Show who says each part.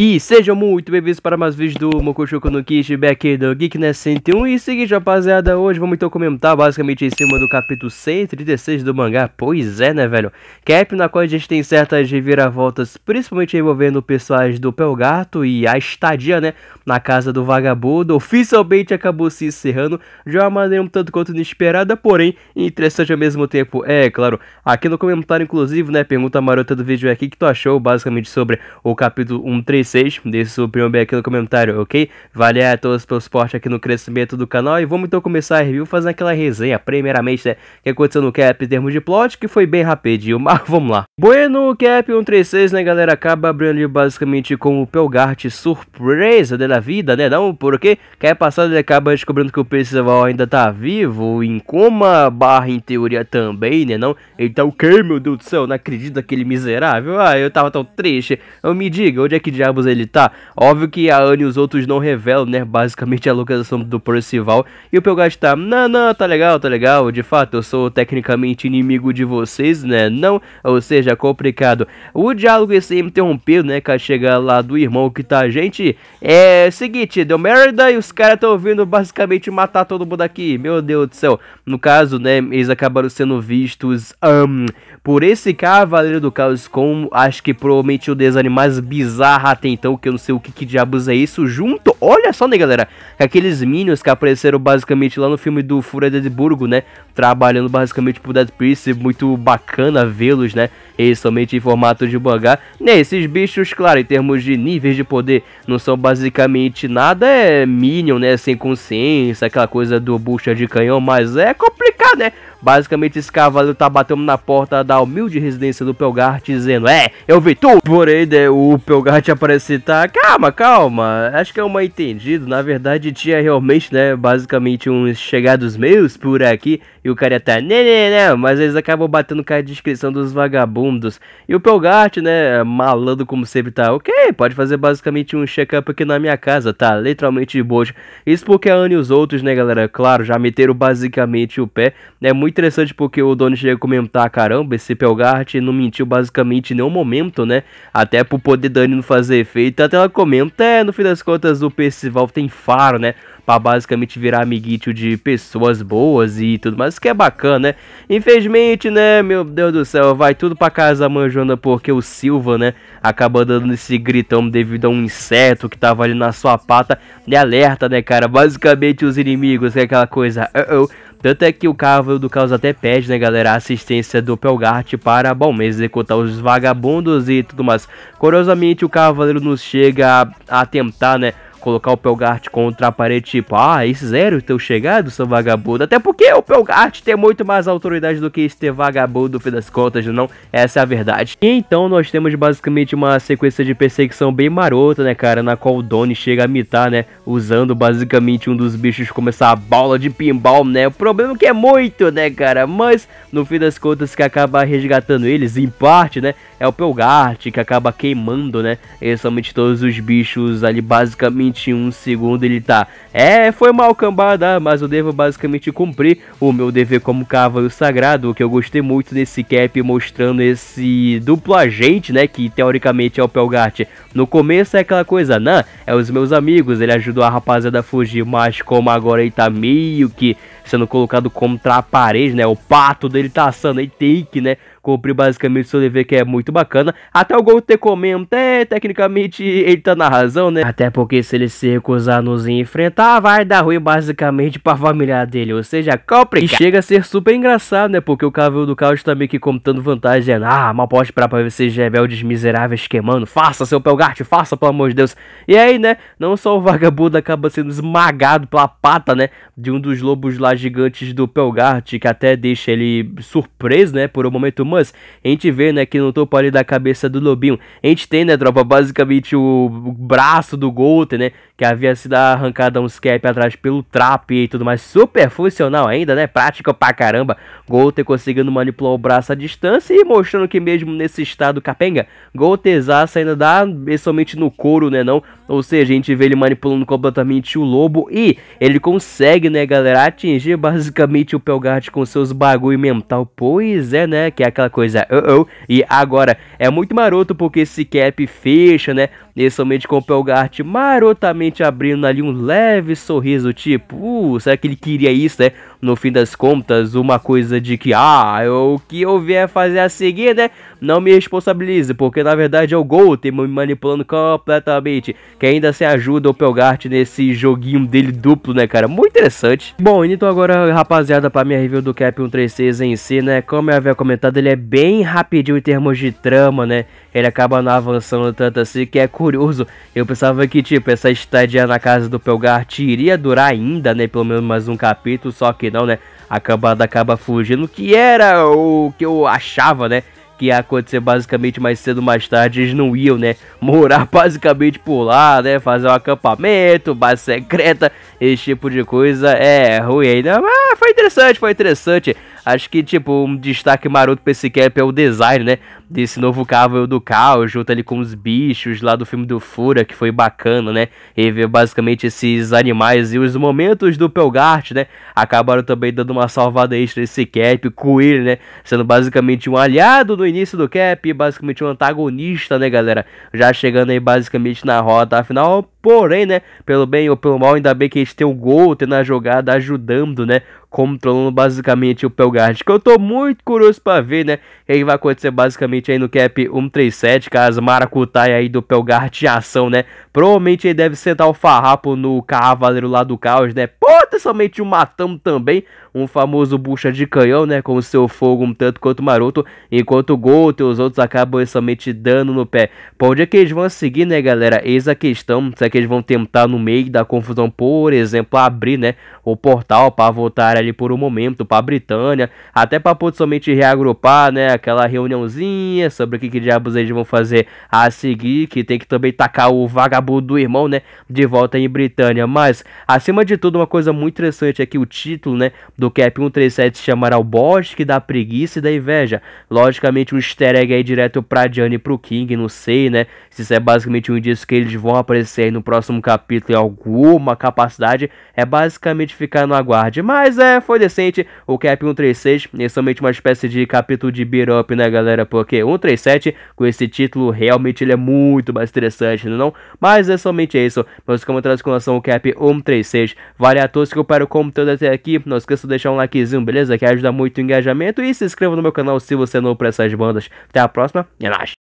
Speaker 1: E sejam muito bem-vindos para mais vídeos do Mokushoku no Kishback do Geekness né, 101 E seguinte rapaziada, hoje vamos então comentar basicamente em cima do capítulo 136 do mangá Pois é né velho, cap na qual a gente tem certas reviravoltas principalmente envolvendo pessoais do Pelgato e a estadia né Na casa do vagabundo, oficialmente acabou se encerrando de uma maneira um tanto quanto inesperada Porém, interessante ao mesmo tempo, é claro Aqui no comentário inclusive né, pergunta marota do vídeo é o que tu achou basicamente sobre o capítulo 136 96. Deixe seu opinião bem aqui no comentário, ok? Valeu a todos pelo suporte aqui no crescimento do canal. E vamos então começar a review fazendo aquela resenha, primeiramente, né? Que aconteceu no Cap em termos de plot, que foi bem rapidinho, mas vamos lá. Bueno, Cap 136, né, galera? Acaba abrindo basicamente com o Pelgart surpresa né, da vida, né? Não, porque Cap passado ele acaba descobrindo que o Percival ainda tá vivo, em coma, barra em teoria também, né? Não? Então, tá que, meu Deus do céu, não acredito naquele miserável. Ah, eu tava tão triste. Eu então, me diga, onde é que diabo diabos ele tá. Óbvio que a Anne e os outros não revelam, né? Basicamente a localização do Percival. E o Pelgast tá, não, não, tá legal, tá legal. De fato, eu sou tecnicamente inimigo de vocês, né? Não, ou seja, complicado. O diálogo é ser interrompido, né? Cara, chega lá do irmão que tá, gente. É seguinte, deu merda e os caras tão vindo basicamente matar todo mundo aqui. Meu Deus do céu. No caso, né? Eles acabaram sendo vistos um, por esse cavaleiro do caos com, acho que provavelmente o desanimado mais bizarro até então, que eu não sei o que, que diabos é isso, junto, olha só, né, galera, aqueles Minions que apareceram basicamente lá no filme do Fúria de Edimburgo, né, trabalhando basicamente pro Dead Prince, muito bacana vê-los, né, e somente em formato de mangá, né, esses bichos, claro, em termos de níveis de poder, não são basicamente nada, é Minion, né, sem consciência, aquela coisa do bucha de canhão, mas é complicado, né, Basicamente, esse cavaleiro tá batendo na porta da humilde residência do Pelgart, dizendo: É, eu vi tu! Porém, né, o Pelgart aparece e tá. Calma, calma. Acho que é um mal entendido. Na verdade, tinha realmente, né? Basicamente, uns chegados meus por aqui e o cara tá, né, né, né, mas eles acabam batendo com a descrição dos vagabundos. E o Pelgart, né, malando como sempre tá, ok, pode fazer basicamente um check-up aqui na minha casa, tá? Literalmente de boas. Isso porque a Anne e os outros, né, galera, claro, já meteram basicamente o pé. É muito interessante porque o dono chega a comentar, caramba, esse Pelgart não mentiu basicamente em nenhum momento, né? Até pro poder da Anne não fazer efeito. Até ela comenta, é, no fim das contas o Percival tem faro, né? para basicamente virar amiguinho de pessoas boas e tudo mais, que é bacana, né? Infelizmente, né, meu Deus do céu, vai tudo para casa manjona porque o Silva, né, acaba dando esse gritão devido a um inseto que tava ali na sua pata, e alerta, né, cara? Basicamente os inimigos, é aquela coisa, uh -oh, tanto é que o Cavalo do Caos até pede, né, galera, a assistência do Pelgart para Balmês executar os vagabundos e tudo mais. Curiosamente, o Cavaleiro nos chega a, a tentar, né, colocar o Pelgart contra a parede, tipo, ah, esse é zero teu chegado, seu vagabundo. Até porque o Pelgart tem muito mais autoridade do que este vagabundo, no fim das contas, não? Essa é a verdade. E então nós temos basicamente uma sequência de perseguição bem marota, né, cara? Na qual o Donnie chega a mitar, né? Usando basicamente um dos bichos como essa bola de pinball, né? O problema é que é muito, né, cara? Mas no fim das contas que acaba resgatando eles, em parte, né? é o Pelgart que acaba queimando, né? Somente todos os bichos ali, basicamente em um segundo ele tá. É, foi mal cambada, mas eu devo basicamente cumprir o meu dever como cavalo sagrado, que eu gostei muito desse cap mostrando esse duplo agente, né? Que teoricamente é o Pelgart. No começo é aquela coisa, não, é os meus amigos, ele ajudou a rapaziada a fugir, mas como agora ele tá meio que sendo colocado contra a parede, né? O pato dele tá assando, ele tem que, né? cumpriu basicamente seu dever, que é muito bacana. Até o gol ter comendo, até tecnicamente ele tá na razão, né? Até porque se ele se recusar a nos enfrentar, vai dar ruim basicamente pra família dele, ou seja, é compre. E chega a ser super engraçado, né? Porque o Cavalo do Caos tá meio que contando vantagem, dizendo, né? ah, mal pode esperar pra ver esses rebeldes miseráveis queimando, faça seu Pelgart, faça pelo amor de Deus. E aí, né? Não só o vagabundo acaba sendo esmagado pela pata, né? De um dos lobos lá gigantes do Pelgart, que até deixa ele surpreso, né? Por um momento, mas a gente vê, né, que no topo ali da cabeça do Lobinho, a gente tem, né, tropa, basicamente o braço do Golter, né, que havia sido arrancada um skip atrás pelo trap e tudo mais, super funcional ainda, né? Prática pra caramba. Golter conseguindo manipular o braço à distância e mostrando que mesmo nesse estado capenga, Golterzaça ainda dá somente no couro, né não? Ou seja, a gente vê ele manipulando completamente o lobo e ele consegue, né galera, atingir basicamente o Pelgard com seus bagulho mental. Pois é, né? Que é aquela coisa, uh -oh. E agora, é muito maroto porque esse cap fecha, né? Nesse momento com o Pelgart marotamente abrindo ali um leve sorriso, tipo, uh, será que ele queria isso, né? No fim das contas, uma coisa de que, ah, eu, o que eu vier fazer a seguir, né? Não me responsabilize, porque na verdade é o Goltem me manipulando completamente. Que ainda se assim, ajuda o Pelgart nesse joguinho dele duplo, né, cara? Muito interessante. Bom, então agora, rapaziada, pra minha review do Cap 136 em si, né? Como eu havia comentado, ele é bem rapidinho em termos de trama, né? ele acaba não avançando tanto assim, que é curioso. Eu pensava que, tipo, essa estadia na casa do Pelgart iria durar ainda, né? Pelo menos mais um capítulo, só que não, né? A cambada acaba fugindo, que era o que eu achava, né? Que ia acontecer basicamente mais cedo ou mais tarde, eles não iam, né? Morar basicamente por lá, né? Fazer um acampamento, base secreta, esse tipo de coisa. É ruim ainda. Mas ah, foi interessante, foi interessante. Acho que, tipo, um destaque maroto pra esse cap é o design, né? Desse novo carro do carro, junto ali com os bichos lá do filme do Fura, que foi bacana, né? Rever basicamente esses animais e os momentos do Pelgart, né? Acabaram também dando uma salvada extra esse cap, com ele, né? Sendo basicamente um aliado no início do cap, basicamente um antagonista, né, galera? Já chegando aí basicamente na rota final Porém, né, pelo bem ou pelo mal, ainda bem que a gente tem o gol tendo a jogada ajudando, né, controlando basicamente o Pelgard. Que eu tô muito curioso para ver, né, o que vai acontecer basicamente aí no cap 137, caso Maracutai aí do Pelgard em ação, né. Provavelmente ele deve sentar o farrapo no Cavaleiro lá do Caos, né. Potencialmente o matamos também, um famoso bucha de canhão, né, com o seu fogo um tanto quanto maroto, enquanto o Gol e os outros acabam somente dando no pé. Pra onde é que eles vão seguir, né, galera? Eis a questão, será que eles vão tentar no meio da confusão, por exemplo, abrir, né, o portal para voltar ali por um momento para a Britânia, até para poder somente reagrupar, né, aquela reuniãozinha sobre o que, que diabos eles vão fazer a seguir, que tem que também tacar o vagabundo do irmão, né, de volta em Britânia. Mas, acima de tudo, uma coisa muito interessante é que o título, né, do Cap 137 se chamará o Bosque da Preguiça e da Inveja. Logicamente, um easter egg aí direto para Johnny e pro King, não sei, né, se isso é basicamente um indício que eles vão aparecer no próximo capítulo em alguma capacidade, é basicamente ficar no aguarde. Mas é, foi decente. O Cap 136 é somente uma espécie de capítulo de beat up, né, galera? Porque 137, com esse título, realmente ele é muito mais interessante, né, não? Mas é somente isso. Meus comentários com relação ao Cap 136. Vale a todos que eu paro o conteúdo até aqui. Não esqueça de deixar um likezinho, beleza? Que ajuda muito o engajamento. E se inscreva no meu canal se você é novo pra essas bandas. Até a próxima e é nóis!